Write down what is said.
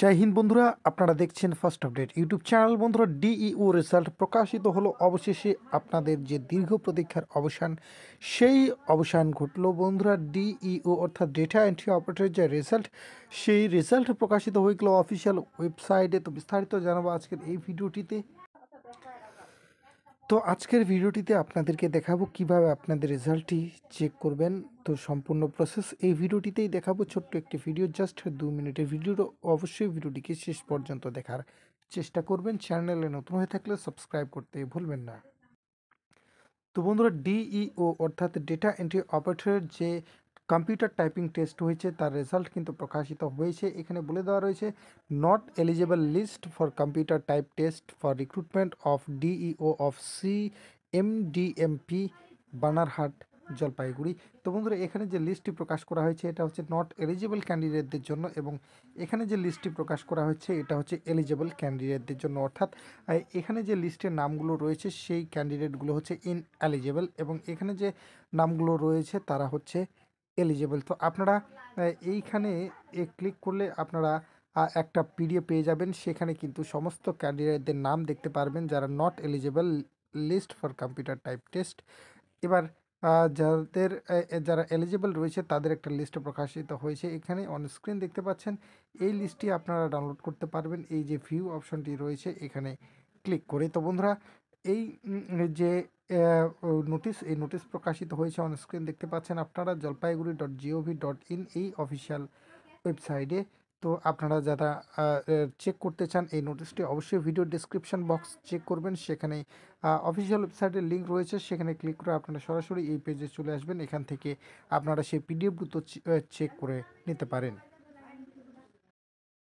জয় হিন্দ বন্ধুরা আপনারা দেখছেন ফার্স্ট আপডেট ইউটিউব চ্যানেল বন্ধুরা ডিইও রেজাল্ট প্রকাশিত হলো অবশেষে আপনাদের যে দীর্ঘ প্রতীক্ষার অবসান সেই অবসান ঘটল বন্ধুরা ডিইও অর্থাৎ ডেটা এন্ট্রি অপারেটরের যে রেজাল্ট সেই রেজাল্ট প্রকাশিত হয়ে গেল অফিসিয়াল ওয়েবসাইটে তো বিস্তারিত জানাবো আজকের এই ভিডিওটিতে তো আজকের ভিডিওটিতে আপনাদেরকে দেখাবো কিভাবে আপনাদের রেজাল্টটি চেক করবেন তো সম্পূর্ণ প্রসেস এই ভিডিওটিতেই দেখাবো ছোট্ট একটি ভিডিও জাস্ট দু মিনিটের ভিডিও অবশ্যই ভিডিওটিকে শেষ পর্যন্ত দেখার চেষ্টা করবেন চ্যানেলে নতুন হয়ে থাকলে সাবস্ক্রাইব করতে ভুলবেন না তো বন্ধুরা ডিইও e অর্থাৎ ডেটা এন্ট্রি অপারেটরের যে কম্পিউটার টাইপিং টেস্ট হয়েছে তার রেজাল্ট কিন্তু প্রকাশিত হয়েছে এখানে বলে দেওয়া রয়েছে not eligible list for computer type test for recruitment of DEO of C M D M P Banarhat Jalpaiguri তো বন্ধুরা এখানে যে লিস্টটি প্রকাশ করা হয়েছে এটা হচ্ছে নট এলিজেবল ক্যান্ডিডেটদের জন্য এবং এখানে যে লিস্টটি প্রকাশ করা হয়েছে এটা হচ্ছে এলিজেবল ক্যান্ডিডেটদের জন্য অর্থাৎ এখানে যে লিস্টের নামগুলো রয়েছে সেই ক্যান্ডিডেটগুলো হচ্ছে ইন এলিজেবল এবং এখানে যে নামগুলো রয়েছে তারা হচ্ছে এলিজেবল তো আপনারা এইখানে ক্লিক করলে আপনারা একটা পিডিএ পেয়ে যাবেন সেখানে কিন্তু সমস্ত ক্যান্ডিডেটদের নাম দেখতে পারবেন যারা not eligible list for computer type test এবার যাদের যারা এলিজেবল রয়েছে তাদের একটা লিস্ট প্রকাশিত হয়েছে এখানে অনস্ক্রিন দেখতে পাচ্ছেন এই লিস্টটি আপনারা ডাউনলোড করতে পারবেন এই যে ভিউ অপশনটি রয়েছে এখানে ক্লিক করে তো বন্ধুরা এই যে নোটিশ এই নোটিশ প্রকাশিত হয়েছে অন স্ক্রিন দেখতে পাচ্ছেন আপনারা Jalpaiguri dot GOV dot in এই অফিসিয়াল ওয়েবসাইটে তো আপনারা যারা চেক করতে চান এই নোটিশটি অবশ্যই ভিডিও ডিসক্রিপশন বক্স চেক করবেন সেখানে অফিসিয়াল ওয়েবসাইটের লিঙ্ক রয়েছে সেখানে ক্লিক করে আপনারা সরাসরি এই পেজে চলে আসবেন এখান থেকে আপনারা সেই পিডিএফগুলো চেক করে নিতে পারেন